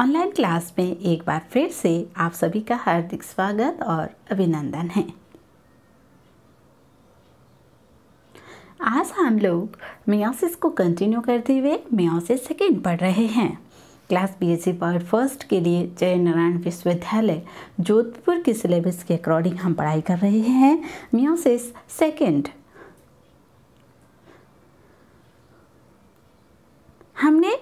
Online class में एक बार फिर से आप सभी का हार्दिक स्वागत और अभिनंदन है आज हम लोग मियोसिस को कंटिन्यू करते हुए मियोसिस सेकेंड पढ़ रहे हैं class B S C part first के लिए जय नारायण विश्वविद्यालय जोधपुर के सिलेबस के अकॉर्डिंग हम पढ़ाई कर रहे हैं मियोसिस सेकेंड हमने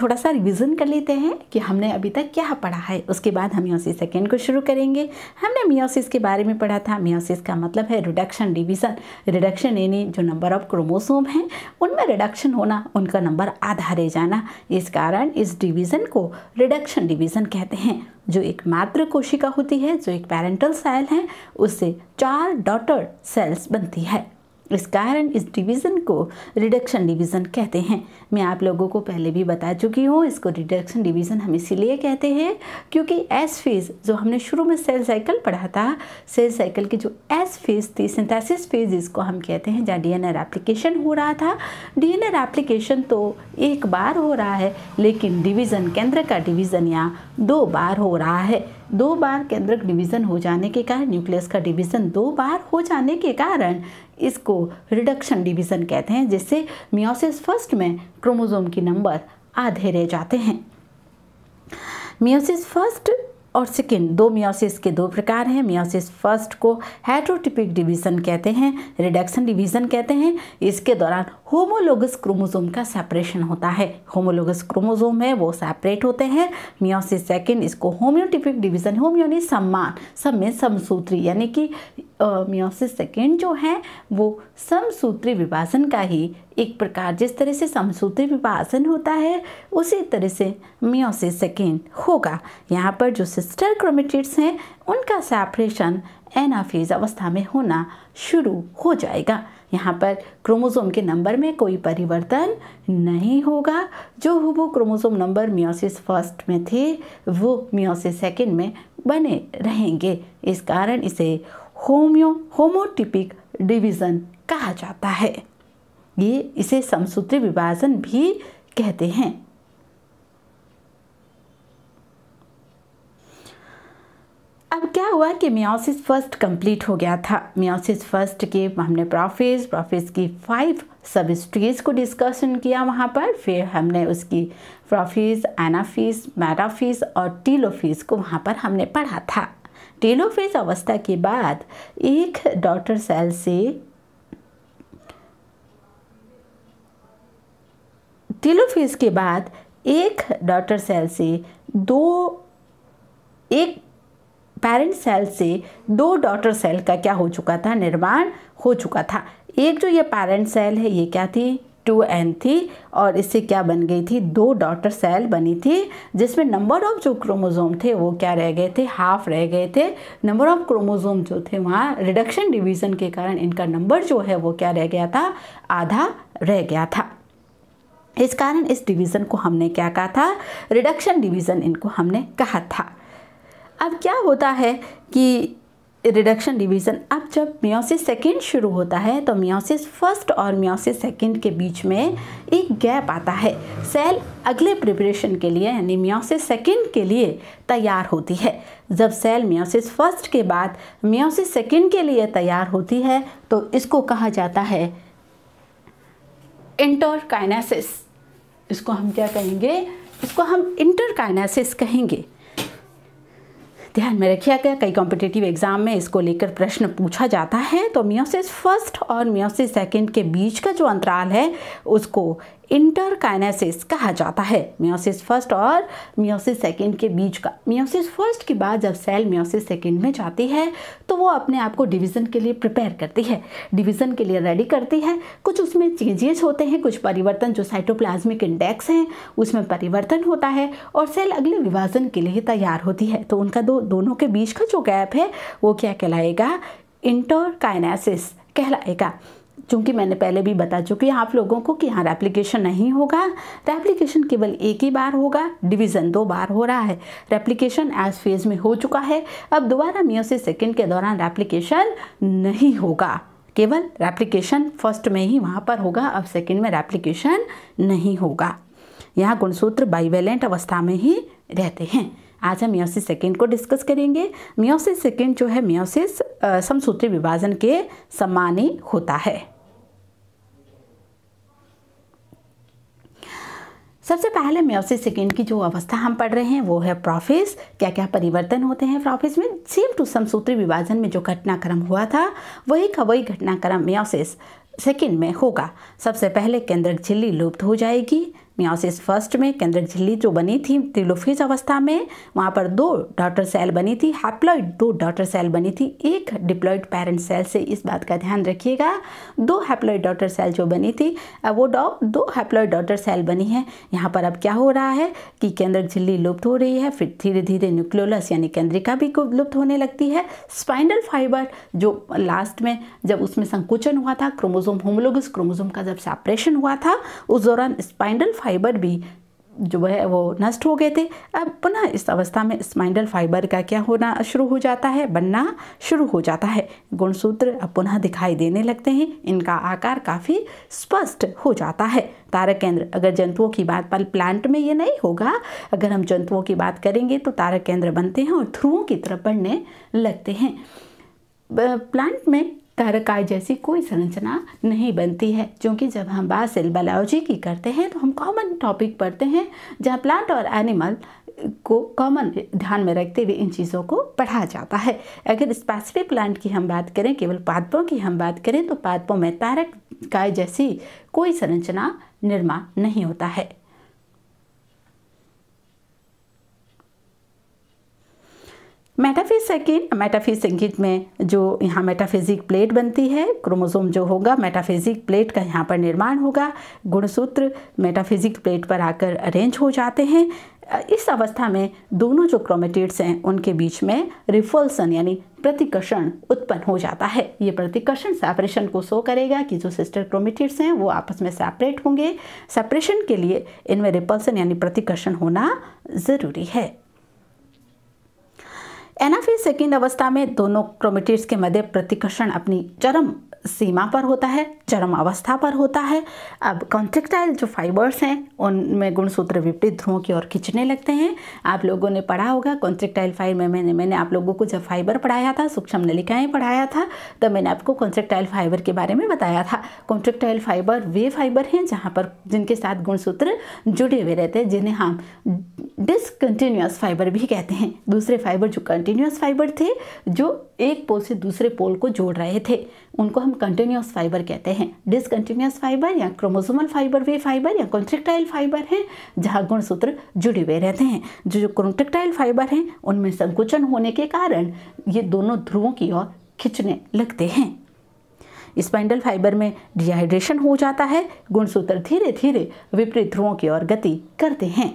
थोड़ा सा रिवीजन कर लेते हैं कि हमने अभी तक क्या पढ़ा है उसके बाद हम मियोसिस सेकेंड को शुरू करेंगे हमने मियोसिस के बारे में पढ़ा था मियोसिस का मतलब है रिडक्शन डिवीज़न रिडक्शन यानी जो नंबर ऑफ क्रोमोसोम हैं उनमें रिडक्शन होना उनका नंबर आधा रह जाना इस कारण इस डिवीज़न को रिडक्शन डिवीज़न कहते हैं जो एक मातृ कोशिका होती है जो एक पैरेंटल सेल है उससे चार डॉटर सेल्स बनती है इस कारण इस डिवीज़न को रिडक्शन डिवीज़न कहते हैं मैं आप लोगों को पहले भी बता चुकी हूँ इसको रिडक्शन डिवीज़न हम इसीलिए कहते हैं क्योंकि एस फेज़ जो हमने शुरू में सेल साइकिल पढ़ा था सेल साइकिल की जो एस फेज़ थी सिंथेसिस फेज़ इसको हम कहते हैं जहाँ डीएनआर एप्लीकेशन हो रहा था डीएनआर एप्लीकेशन तो एक बार हो रहा है लेकिन डिवीज़न केंद्र का डिवीज़न यहाँ दो बार हो रहा है दो बार केंद्रक डिवीज़न हो जाने के कारण न्यूक्लियस का डिवीज़न दो बार हो जाने के कारण इसको रिडक्शन डिवीज़न कहते हैं जिससे मियोसिस फर्स्ट में क्रोमोज़ोम की नंबर आधे रह जाते हैं मियोसिस फर्स्ट और सेकेंड दो मियोसिस के दो प्रकार हैं मियोसिस फर्स्ट को हेट्रोटिपिक डिवीज़न कहते हैं रिडक्शन डिवीज़न कहते हैं इसके दौरान होमोलोगस क्रोमोजोम का सेपरेशन होता है होमोलोगस क्रोमोजोम है वो सेपरेट होते हैं मियोसिस सेकेंड इसको होम्योटिपिक डिवीज़न होम्योनी सम्मान सब में समसूत्री यानी कि मियोसिस सेकेंड जो है वो समसूत्री विभाजन का ही एक प्रकार जिस तरह से समसूत्री विभाजन होता है उसी तरह से म्योसिस सेकेंड होगा यहाँ पर जो सिस्टर क्रोमेटिड्स हैं उनका सेपरेशन एनाफेज अवस्था में होना शुरू हो जाएगा यहाँ पर क्रोमोसोम के नंबर में कोई परिवर्तन नहीं होगा जो वो क्रोमोसोम नंबर म्योसिस फर्स्ट में थे वो म्योसिस सेकेंड में बने रहेंगे इस कारण इसे होम्यो होमोटिपिक डिवीज़न कहा जाता है ये इसे समसूत्री विभाजन भी कहते हैं अब क्या हुआ कि मियोसिस फर्स्ट कंप्लीट हो गया था मियोसिस फर्स्ट के हमने प्रोफेस प्रोफेस की फाइव सब स्टेज को डिस्कशन किया वहाँ पर फिर हमने उसकी प्रोफेस एनाफिस मैटाफिस और टीलोफिस को वहाँ पर हमने पढ़ा था टीलोफीस अवस्था के बाद एक डॉटर सेल से टेलोफेज के बाद एक डॉटर सेल से दो एक पेरेंट सेल से दो डॉटर सेल का क्या हो चुका था निर्माण हो चुका था एक जो ये पेरेंट सेल है ये क्या थी टू एन थी और इससे क्या बन गई थी दो डॉटर सेल बनी थी जिसमें नंबर ऑफ जो क्रोमोज़ोम थे वो क्या रह गए थे हाफ रह गए थे नंबर ऑफ क्रोमोज़ोम जो थे वहाँ रिडक्शन डिवीज़न के कारण इनका नंबर जो है वो क्या रह गया था आधा रह गया था इस कारण इस डिवीज़न को हमने क्या कहा था रिडक्शन डिवीज़न इनको हमने कहा था अब क्या होता है कि रिडक्शन डिवीज़न अब जब मियोसिस सेकेंड शुरू होता है तो मियोसिस फर्स्ट और मियोसिस सेकेंड के बीच में एक गैप आता है सेल अगले प्रिपरेशन के लिए यानी मियोसिस सेकेंड के लिए तैयार होती है जब सेल मियोसिस फर्स्ट के बाद मियोसिस सेकेंड के लिए तैयार होती है तो इसको कहा जाता है इंटरकाइनासिस इसको हम क्या कहेंगे इसको हम इंटरकाइनासिस कहेंगे ध्यान में रखिए अगर कई कॉम्पिटेटिव एग्जाम में इसको लेकर प्रश्न पूछा जाता है तो मियोसिस फर्स्ट और मियोसिस सेकंड के बीच का जो अंतराल है उसको इंटरकाइनेसिस कहा जाता है मियोसिस फर्स्ट और मियोसिस सेकंड के बीच का मियोसिस फर्स्ट के बाद जब सेल मियोसिस सेकंड में जाती है तो वो अपने आप को डिवीज़न के लिए प्रिपेयर करती है डिवीज़न के लिए रेडी करती है कुछ उसमें चेंजेस होते हैं कुछ परिवर्तन जो साइटोप्लाज्मिक इंडेक्स हैं उसमें परिवर्तन होता है और सेल अगले विभाजन के लिए तैयार होती है तो उनका दो दोनों के बीच का जो गैप है वो क्या कहलाएगा इंटरकाइनेसिस कहलाएगा चूँकि मैंने पहले भी बता चुकी हूँ आप लोगों को कि यहाँ रेप्लीकेशन नहीं होगा रेप्लीकेशन केवल एक ही बार होगा डिवीज़न दो बार हो रहा है रेप्लीकेशन एज फेज में हो चुका है अब दोबारा मियोसिस सेकेंड के दौरान रेप्लीकेशन नहीं होगा केवल रेप्लीकेशन फर्स्ट में ही वहाँ पर होगा अब सेकेंड में रेप्लीकेशन नहीं होगा यहाँ गुणसूत्र बाइवेलेंट अवस्था में ही रहते हैं आज हम मियोसिस सेकेंड को डिस्कस करेंगे मियोसिस सेकेंड जो है मियोसिस समसूत्री विभाजन के समान ही होता है सबसे पहले म्योसिस सेकेंड की जो अवस्था हम पढ़ रहे हैं वो है प्रोफिस क्या क्या परिवर्तन होते हैं प्रॉफिस में सेम टू समसूत्री विभाजन में जो घटनाक्रम हुआ था वही का वही घटनाक्रम म्योसिस सेकेंड में होगा सबसे पहले केंद्रक झिल्ली लुप्त हो जाएगी मियासिस फर्स्ट में केंद्र झिल्ली जो बनी थी त्रिलोफिज अवस्था में वहाँ पर दो डॉटर सेल बनी थी हैप्लॉइड दो डॉटर सेल बनी थी एक डिप्लॉइड पेरेंट सेल से इस बात का ध्यान रखिएगा दो हैप्लॉइड डॉटर सेल जो बनी थी अब वो डॉ दो हैप्लॉइड डॉटर सेल बनी है यहाँ पर अब क्या हो रहा है कि केंद्र झिल्ली लुप्त हो रही है फिर धीरे धीरे न्यूक्लियोलस यानी केंद्रिका भी लुप्त होने लगती है स्पाइनल फाइबर जो लास्ट में जब उसमें संकुचन हुआ था क्रोमोजोम होमोलोगस क्रोमोजोम का जब सेपरेशन हुआ था उस दौरान स्पाइनल फाइबर भी जो है वो नष्ट हो गए थे अब पुनः इस अवस्था में स्पाइंडल फाइबर का क्या होना शुरू हो जाता है बनना शुरू हो जाता है गुणसूत्र अब पुनः दिखाई देने लगते हैं इनका आकार काफ़ी स्पष्ट हो जाता है तारक केंद्र अगर जंतुओं की बात पर प्लांट में ये नहीं होगा अगर हम जंतुओं की बात करेंगे तो तारक केंद्र बनते हैं और ध्रुवों की तरफ बढ़ने लगते हैं प्लांट में तारकाय जैसी कोई संरचना नहीं बनती है क्योंकि जब हम बात सेल बायोलॉजी की करते हैं तो हम कॉमन टॉपिक पढ़ते हैं जहाँ प्लांट और एनिमल को कॉमन ध्यान में रखते हुए इन चीज़ों को पढ़ा जाता है अगर स्पेसिफिक प्लांट की हम बात करें केवल पादपों की हम बात करें तो पादपों में तारक काय जैसी कोई संरचना निर्माण नहीं होता है मेटाफिज सेकेंड मेटाफिज संगीत में जो यहाँ मेटाफिजिक प्लेट बनती है क्रोमोसोम जो होगा मेटाफिजिक प्लेट का यहाँ पर निर्माण होगा गुणसूत्र मेटाफिजिक प्लेट पर आकर अरेंज हो जाते हैं इस अवस्था में दोनों जो क्रोमेटिड्स हैं उनके बीच में रिफोल्सन यानी प्रतिकर्षण उत्पन्न हो जाता है ये प्रतिकर्षण सेपरेशन को शो करेगा कि जो सिस्टर क्रोमेटिड्स हैं वो आपस में सेपरेट होंगे सेपरेशन के लिए इनमें रिपल्सन यानी प्रतिकर्षण होना ज़रूरी है एनाफी सेकेंड अवस्था में दोनों क्रोमेटिड्स के मध्य प्रतिकर्षण अपनी चरम सीमा पर होता है चरम अवस्था पर होता है अब कॉन्ट्रेक्टाइल जो फाइबर्स हैं उनमें गुणसूत्र विपरीत ध्रुवों की ओर खिंचने लगते हैं आप लोगों ने पढ़ा होगा कॉन्ट्रेक्टाइल फाइबर में मैंने मैंने आप लोगों को जब फाइबर पढ़ाया था सूक्ष्म नलिकाएँ पढ़ाया था तब मैंने आपको कॉन्ट्रेक्टाइल फाइबर के बारे में बताया था कॉन्ट्रेक्टाइल फाइबर वे फाइबर हैं जहाँ पर जिनके साथ गुणसूत्र जुड़े हुए रहते हैं जिन्हें हम डिसकंटिन्यूस फाइबर भी कहते हैं दूसरे फाइबर जो कंटिन्यूस फाइबर थे जो एक पोल से दूसरे पोल को जोड़ रहे थे उनको हम कंटिन्यूस फाइबर कहते हैं डिसकंटिन्यूस फाइबर या क्रोमोसोमल फाइबर वे फाइबर या कॉन्ट्रेक्टाइल फाइबर हैं जहाँ गुणसूत्र जुड़े हुए रहते हैं जो जो कॉन्ट्रेक्टाइल फाइबर हैं उनमें संकुचन होने के कारण ये दोनों ध्रुवों की ओर खिंचने लगते हैं स्पाइंडल फाइबर में डिहाइड्रेशन हो जाता है गुणसूत्र धीरे धीरे विपरीत ध्रुवों की ओर गति करते हैं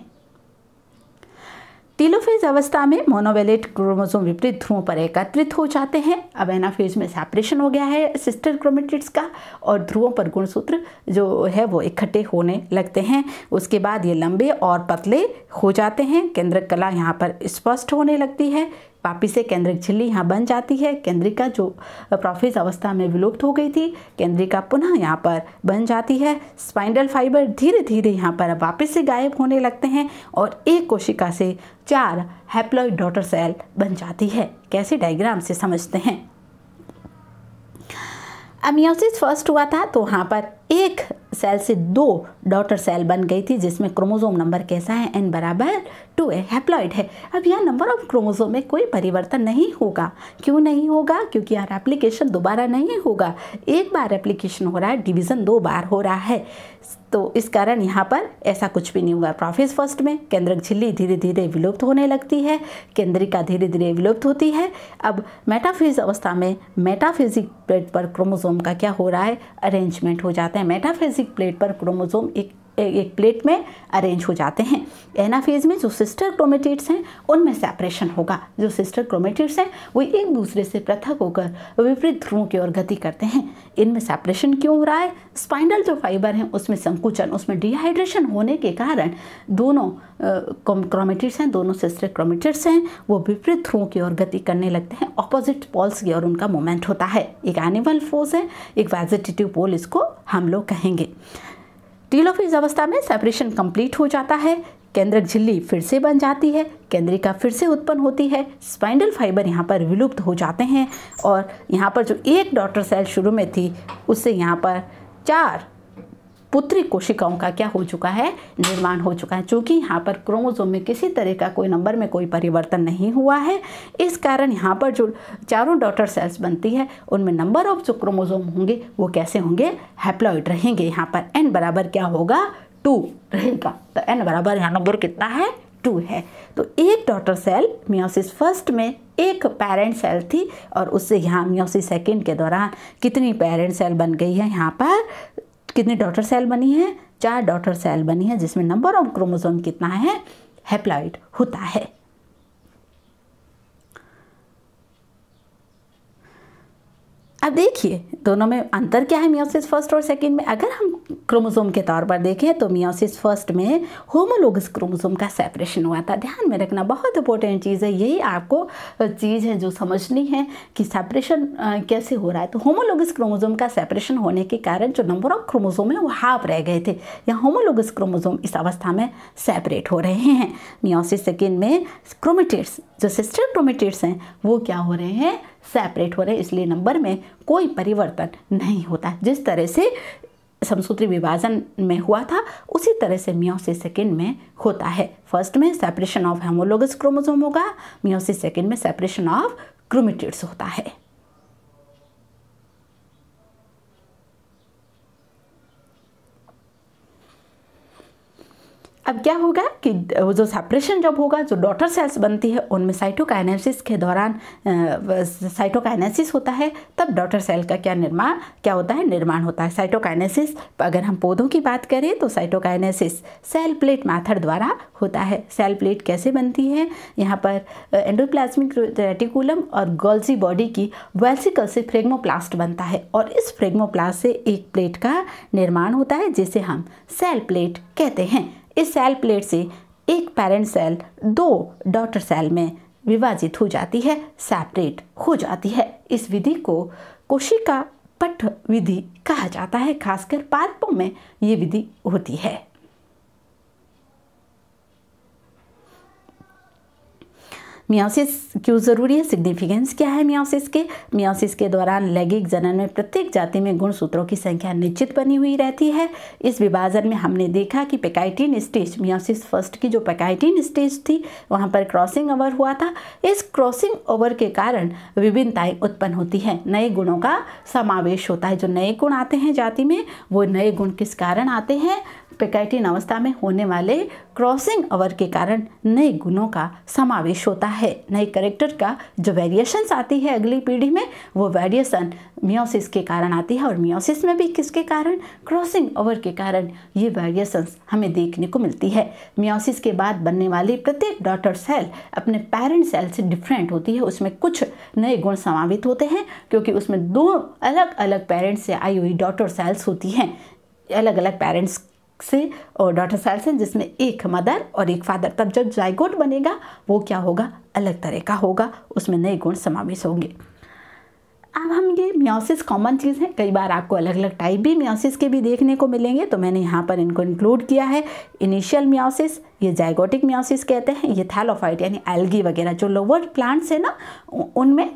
तीलोफेज अवस्था में मोनोवेलेट क्रोमोसोम विपरीत ध्रुवों पर एकत्रित हो जाते हैं अब एनाफेज में सेपरेशन हो गया है सिस्टर क्रोमेटिड्स का और ध्रुवों पर गुणसूत्र जो है वो इकट्ठे होने लगते हैं उसके बाद ये लंबे और पतले हो जाते हैं केंद्रक कला यहाँ पर स्पष्ट होने लगती है पापी से केंद्रिक झिल्ली यहाँ बन जाती है केंद्रिका जो प्रोफेज अवस्था में विलुप्त हो गई थी केंद्रिका पुनः यहाँ पर बन जाती है स्पाइंडल फाइबर धीरे धीरे यहाँ पर वापस से गायब होने लगते हैं और एक कोशिका से चार हैप्लॉइड डॉटर सेल बन जाती है कैसे डायग्राम से समझते हैं अमियोसिस फर्स्ट हुआ था तो वहाँ पर एक सेल से दो डॉटर सेल बन गई थी जिसमें क्रोमोसोम नंबर कैसा है एन बराबर टू है हैप्लॉइड है अब यहाँ नंबर ऑफ क्रोमोसोम में कोई परिवर्तन नहीं होगा क्यों नहीं होगा क्योंकि यहाँ एप्लीकेशन दोबारा नहीं होगा एक बार एप्लीकेशन हो रहा है डिवीज़न दो बार हो रहा है तो इस कारण यहाँ पर ऐसा कुछ भी नहीं होगा प्रोफेस फर्स्ट में केंद्रक झिल्ली धीरे धीरे विलुप्त होने लगती है केंद्रिका धीरे धीरे विलुप्त होती है अब मेटाफिज अवस्था में मेटाफिजिक प्लेट पर क्रोमोसोम का क्या हो रहा है अरेंजमेंट हो जाता है हैं मेटाफेजिक प्लेट पर क्रोमोसोम एक एक प्लेट में अरेंज हो जाते हैं एनाफेज में जो सिस्टर क्रोमेटिड्स हैं उनमें सेपरेशन होगा जो सिस्टर क्रोमेटिड्स हैं वो एक दूसरे से पृथक होकर विपरीत ध्रुवों की ओर गति करते हैं इनमें सेपरेशन क्यों हो रहा है स्पाइनल जो फाइबर हैं उसमें संकुचन उसमें डिहाइड्रेशन होने के कारण दोनों क्रोमेटिड्स हैं दोनों सिस्टर क्रोमेटिड्स हैं वो विपरीत ध्रुवों की ओर गति करने लगते हैं ऑपोजिट पोल्स की ओर उनका मोमेंट होता है एक एनिमल फोर्स है एक वेजिटेटिव पोल इसको हम लोग कहेंगे टीलोफिज अवस्था में सेपरेशन कंप्लीट हो जाता है केंद्रक झिल्ली फिर से बन जाती है केंद्रिका फिर से उत्पन्न होती है स्पाइंडल फाइबर यहाँ पर विलुप्त हो जाते हैं और यहाँ पर जो एक डॉटर सेल शुरू में थी उससे यहाँ पर चार पुत्री कोशिकाओं का क्या हो चुका है निर्माण हो चुका है चूंकि यहाँ पर क्रोमोजोम में किसी तरह का कोई नंबर में कोई परिवर्तन नहीं हुआ है इस कारण यहाँ पर जो चारों डॉटर सेल्स बनती है उनमें नंबर ऑफ जो क्रोमोजोम होंगे वो कैसे होंगे हैप्लॉइड रहेंगे यहाँ पर एन बराबर क्या होगा टू रहेगा तो एन बराबर यहाँ नंबर कितना है टू है तो एक डॉटर सेल मियोसिस फर्स्ट में एक पेरेंट सेल थी और उससे यहाँ मियोसिस सेकेंड के दौरान कितनी पेरेंट सेल बन गई है यहाँ पर कितनी डॉटर सेल बनी है चार डॉटर सेल बनी है जिसमें नंबर ऑफ क्रोमोसोम कितना है हेप्लाइड होता है अब देखिए दोनों में अंतर क्या है मियोसिस फर्स्ट और सेकंड में अगर हम क्रोमोसोम के तौर पर देखें तो मियोसिस फर्स्ट में होमोलोगस क्रोमोसोम का सेपरेशन हुआ था ध्यान में रखना बहुत इंपॉर्टेंट चीज़ है यही आपको चीज़ है जो समझनी है कि सेपरेशन कैसे हो रहा है तो होमोलोगस क्रोमोसोम का सेपरेशन होने के कारण जो नंबर ऑफ क्रोमोसोम है वो हाफ रह गए थे या होमोलोगस क्रोमोसोम इस अवस्था में सेपरेट हो रहे हैं मियोसिस सेकेंड में क्रोमेटेट्स जो सिस्टर क्रोमेटेट्स हैं वो क्या हो रहे हैं सेपरेट हो रहे हैं इसलिए नंबर में कोई परिवर्तन नहीं होता जिस तरह से समसूत्री विभाजन में हुआ था उसी तरह से म्योसिस सेकेंड में होता है फर्स्ट में सेपरेशन ऑफ हेमोलोगस क्रोमोजोम होगा म्योसिस सेकेंड में सेपरेशन ऑफ क्रोमिटेड्स होता है अब क्या होगा कि जो सेपरेशन जब होगा जो डॉटर सेल्स बनती है उनमें साइटोकाइनेसिस के दौरान साइटोकाइनेसिस होता है तब डॉटर सेल का क्या निर्माण क्या होता है निर्माण होता है साइटोकाइनेसिस अगर हम पौधों की बात करें तो साइटोकाइनेसिस सेल प्लेट मैथड द्वारा होता है सेल प्लेट कैसे बनती है यहाँ पर एंडोप्लाज्मिक रेटिकुलम और गोल्जी बॉडी की वेल्सिकल से फ्रेगमोप्लास्ट बनता है और इस फ्रेगमोप्लास्ट से एक प्लेट का निर्माण होता है जिसे हम सेल प्लेट कहते हैं इस सेल प्लेट से एक पेरेंट सेल दो डॉटर सेल में विभाजित हो जाती है सेपरेट हो जाती है इस विधि को कोशिका पट विधि कहा जाता है खासकर पार्पों में ये विधि होती है मियासिस क्यों ज़रूरी है सिग्निफिकेंस क्या है मियासिस के मियासिस के दौरान लैंगिक जनन में प्रत्येक जाति में गुणसूत्रों की संख्या निश्चित बनी हुई रहती है इस विभाजन में हमने देखा कि पेकाइटिन स्टेज मियासिस फर्स्ट की जो पेकाइटिन स्टेज थी वहाँ पर क्रॉसिंग ओवर हुआ था इस क्रॉसिंग ओवर के कारण विभिन्नताएँ उत्पन्न होती हैं नए गुणों का समावेश होता है जो नए गुण आते हैं जाति में वो नए गुण किस कारण आते हैं पेकाइटिन अवस्था में होने वाले क्रॉसिंग ओवर के कारण नए गुणों का समावेश होता है है नए करेक्टर का जो वेरिएशंस आती है अगली पीढ़ी में वो वेरिएशन मियोसिस के कारण आती है और मियोसिस में भी किसके कारण क्रॉसिंग ओवर के कारण ये वेरिएशंस हमें देखने को मिलती है मियोसिस के बाद बनने वाली प्रत्येक डॉटर सेल अपने पेरेंट सेल से डिफरेंट होती है उसमें कुछ नए गुण समावित होते हैं क्योंकि उसमें दो अलग अलग पेरेंट्स से आई हुई डॉटर सेल्स होती हैं अलग अलग पेरेंट्स से और डॉटर सेल्स हैं जिसमें एक मदर और एक फादर तब जब जायगोट बनेगा वो क्या होगा अलग तरह का होगा उसमें नए गुण समावेश होंगे अब हम ये म्योसिस कॉमन चीज़ है कई बार आपको अलग अलग टाइप भी म्योसिस के भी देखने को मिलेंगे तो मैंने यहाँ पर इनको इंक्लूड किया है इनिशियल म्योसिस ये जायगोटिक म्योसिस कहते हैं ये थैलोफाइट यानी एल्गी वगैरह जो लोअर प्लांट्स है ना उनमें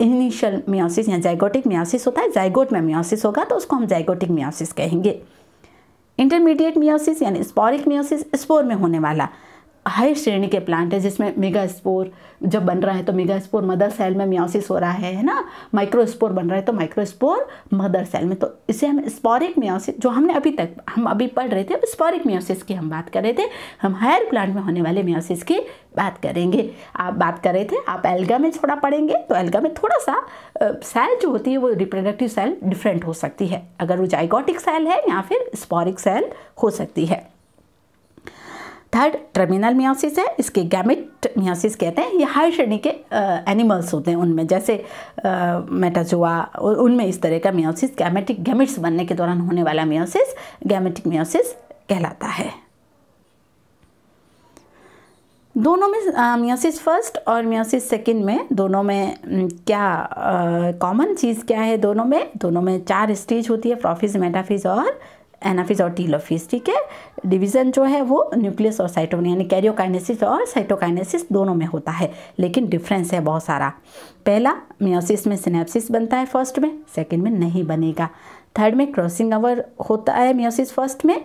इनिशियल म्योसिस या जायगोटिक म्योसिस होता है जायगोट में म्योसिस होगा तो उसको हम जायगोटिक म्योसिस कहेंगे इंटरमीडिएट मियोसिस यानी स्पॉरिक मियोसिस स्पोर में होने वाला हाई श्रेणी के प्लांट है जिसमें मेगा स्पोर जब बन रहा है तो मेगा स्पोर मदर सेल में म्योसिस हो रहा है है ना माइक्रोस्पोर बन रहा है तो माइक्रोस्पोर मदर सेल में तो इसे हम स्पॉरिक म्योसिस जो हमने अभी तक हम अभी पढ़ रहे थे स्पोरिक म्योसिस की हम बात कर रहे थे हम हायर प्लांट में होने वाले मियोसिस की बात करेंगे आप बात कर रहे थे आप एल्गा में थोड़ा पढ़ेंगे तो एल्गा में थोड़ा सा सेल जो होती है वो रिप्रोडक्टिव सेल डिफरेंट हो सकती है अगर वो जाइगोटिक सेल है या फिर स्पॉरिक सेल हो सकती है थर्ड टर्मिनल मियासिस है इसके गैमिट मियासिस कहते हैं ये हाई श्रेणी के एनिमल्स होते हैं उनमें जैसे मेटाजुआ उनमें इस तरह का मियोसिस गैमेटिक गैमिट्स बनने के दौरान होने वाला मियोसिस गैमेटिक मियोसिस कहलाता है दोनों में मियोसिस फर्स्ट और मियोसिस सेकंड में दोनों में क्या कॉमन चीज़ क्या है दोनों में दोनों में चार स्टेज होती है प्रोफिज मेटाफिज और एनाफिज और टीलोफिज ठीक है डिवीज़न जो है वो न्यूक्लियस और साइटोन यानी कैरियोकाइनेसिस और साइटोकाइनेसिस दोनों में होता है लेकिन डिफरेंस है बहुत सारा पहला मियोसिस में सिनेप्सिस बनता है फर्स्ट में सेकेंड में नहीं बनेगा थर्ड में क्रॉसिंग ओवर होता है मियोसिस फर्स्ट में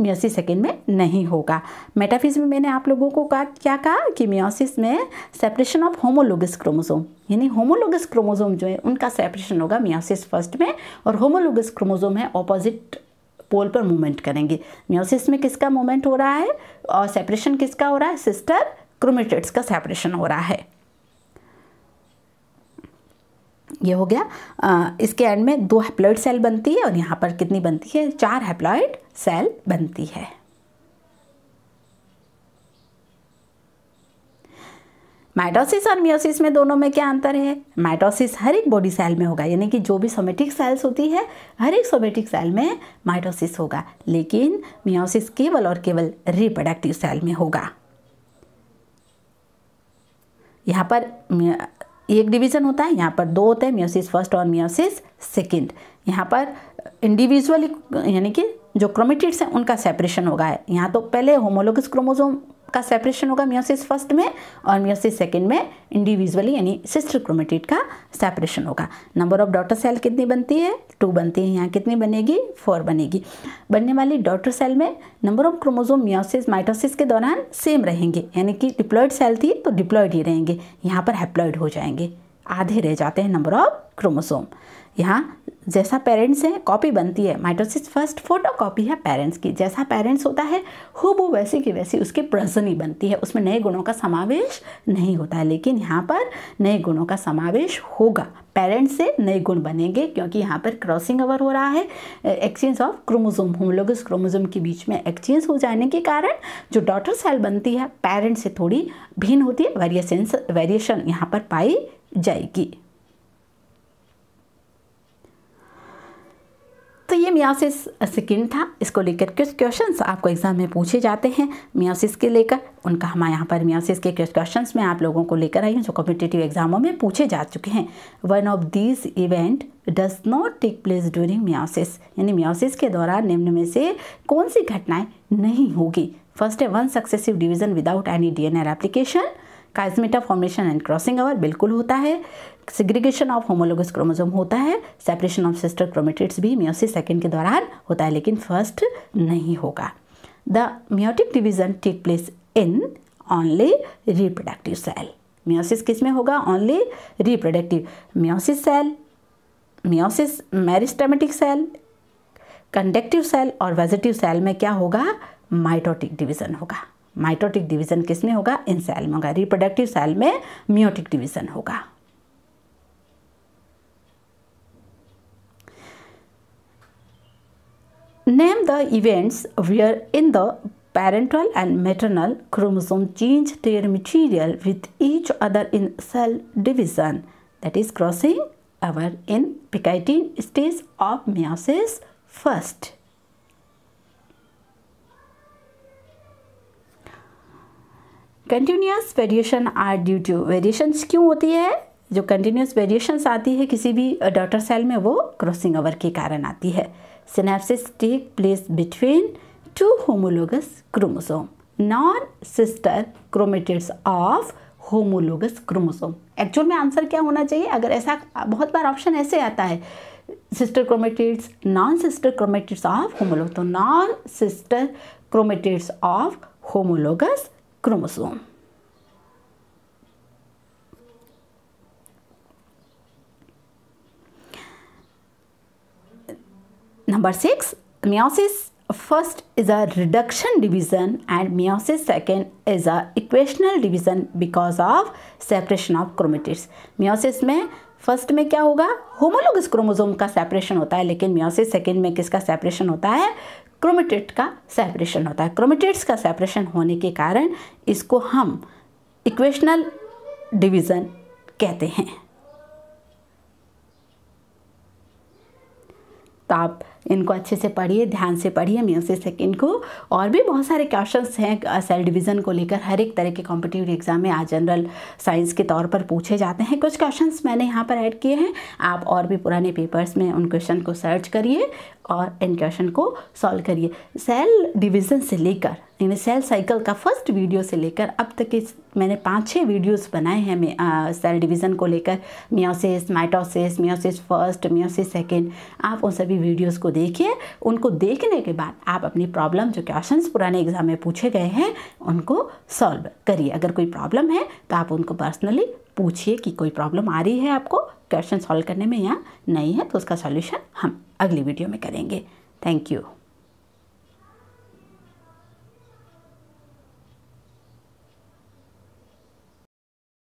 मियोसिस सेकेंड में नहीं होगा मेटाफिज में मैंने आप लोगों को कहा क्या कहा कि मियोसिस में सेपरेशन ऑफ होमोलोगस क्रोमोसोम यानी होमोलोगस क्रोमोसोम जो है उनका सेपरेशन होगा मियोसिस फर्स्ट में और होमोलोगस क्रोमोसोम है ऑपोजिट पोल पर मूवमेंट करेंगे म्योसिस में किसका मूवमेंट हो रहा है और सेपरेशन किसका हो रहा है सिस्टर क्रोमेटेट्स का सेपरेशन हो रहा है ये हो गया आ, इसके एंड में दो हेप्लॉइड सेल बनती है और यहाँ पर कितनी बनती है चार हेप्लॉइड सेल बनती है माइटोसिस और मियोसिस में दोनों में क्या अंतर है माइटोसिस हर एक बॉडी सेल में होगा यानी कि जो भी सोमेटिक सेल्स होती है हर एक सोमेटिक सेल में माइटोसिस होगा लेकिन मियोसिस केवल और केवल रिप्रोडक्टिव सेल में होगा यहाँ पर एक डिवीज़न होता है यहाँ पर दो होते हैं मियोसिस फर्स्ट और मियोसिस सेकेंड यहाँ पर इंडिविजुअली यानी कि जो क्रोमेटिड्स हैं उनका सेपरेशन होगा है यहाँ तो पहले होमोलोगस क्रोमोजोम का सेपरेशन होगा म्योसिस फर्स्ट में और म्योसिस सेकेंड में इंडिविजुअली यानी सिस्टर क्रोमेटिड का सेपरेशन होगा नंबर ऑफ डॉटर सेल कितनी बनती है टू बनती है यहाँ कितनी बनेगी फोर बनेगी बनने वाली डॉटर सेल में number of chromosome meiosis mitosis के दौरान सेम रहेंगे यानी कि डिप्लॉयड सेल थी तो डिप्लॉयड ही रहेंगे यहाँ पर हैप्लॉयड हो जाएंगे आधे रह जाते हैं नंबर ऑफ क्रोमोसोम यहाँ जैसा पेरेंट्स हैं कॉपी बनती है माइटोसिस फर्स्ट फोटो कॉपी है पेरेंट्स की जैसा पेरेंट्स होता है हो वो वैसी की वैसी उसकी प्रजनी बनती है उसमें नए गुणों का समावेश नहीं होता है लेकिन यहाँ पर नए गुणों का समावेश होगा पेरेंट्स से नए गुण बनेंगे क्योंकि यहाँ पर क्रॉसिंग ओवर हो रहा है exchange of chromosome homologous chromosome के बीच में एक्सचेंज हो जाने के कारण जो डॉटर सेल बनती है पेरेंट्स से थोड़ी भिन्न होती है वेरिएशन वेरिएशन यहाँ पर पाई जाएगी तो ये मियासिस सेकेंड था इसको लेकर कुछ क्वेश्चन आपको एग्ज़ाम में पूछे जाते हैं मियासिस के लेकर उनका हम यहाँ पर मियासिस के कुछ क्वेश्चन में आप लोगों को लेकर आई हूँ जो कॉम्पिटेटिव एग्जामों में पूछे जा चुके हैं one of these event does not take place during meiosis यानी मियासिस के दौरान निम्न में से कौन सी घटनाएँ नहीं होगी फर्स्ट है one successive division without any D N application chiasmata formation and crossing over बिल्कुल होता है सिग्रीगेशन ऑफ होमोलोगस क्रोमोजोम होता है सेपरेशन ऑफ सिस्टर क्रोमेटिड्स भी म्योसिस सेकेंड के दौरान होता है लेकिन फर्स्ट नहीं होगा the meiotic division take place in only reproductive cell meiosis किस में होगा only reproductive meiosis cell meiosis meristematic cell conductive cell और वेजिटिव सेल में क्या होगा माइटोटिक डिवीजन होगा माइटोटिक डिवीजन किस में होगा इन सेल में होगा रिप्रोडक्टिव सेल में मियोटिक डिवीजन होगा name the events where in the parental and maternal chromosome change their material with each other in cell division that is crossing over in pachytene stage of meiosis first continuous variation are due to variations क्यों होती है जो continuous variations आती है किसी भी daughter cell में वो क्रॉसिंग ओवर के कारण आती है synapsis take place between two homologous chromosome non sister chromatids of homologous chromosome actual में आंसर क्या होना चाहिए अगर ऐसा बहुत बार ऑप्शन ऐसे आता है sister chromatids non sister chromatids of homolog तो non sister chromatids of homologous chromosome Number 6 meiosis first is a reduction division and meiosis second is a equational division because of separation of chromatids. Meiosis में first में क्या होगा homologous chromosome का separation होता है लेकिन meiosis second में किसका सेपरेशन होता है क्रोमेटेट का सेपरेशन होता है क्रोमेटेट्स का सेपरेशन होने के कारण इसको हम इक्वेशनल डिवीज़न कहते हैं तो आप इनको अच्छे से पढ़िए ध्यान से पढ़िए म्यूजिक सेकेंड को और भी बहुत सारे क्वेश्चन हैं सेल डिवीज़न को लेकर हर एक तरह के कॉम्पिटिटिव एग्जाम में आज जनरल साइंस के तौर पर पूछे जाते हैं कुछ क्वेश्चन मैंने यहाँ पर ऐड किए हैं आप और भी पुराने पेपर्स में उन क्वेश्चन को सर्च करिए और इन क्वेश्चन को सॉल्व करिए सेल डिवीज़न से लेकर यानी सेल साइकिल का फर्स्ट वीडियो से लेकर अब तक इस मैंने पाँच छः वीडियोस बनाए हैं मैं सेल डिवीज़न को लेकर meiosis mitosis meiosis first meiosis second आप उन सभी वीडियोस को देखिए उनको देखने के बाद आप अपनी प्रॉब्लम जो क्वेश्चन पुराने एग्जाम में पूछे गए हैं उनको सॉल्व करिए अगर कोई प्रॉब्लम है तो आप उनको पर्सनली पूछिए कि कोई प्रॉब्लम आ रही है आपको क्वेश्चन सॉल्व करने में या नहीं है तो उसका सॉल्यूशन हम अगली वीडियो में करेंगे थैंक यू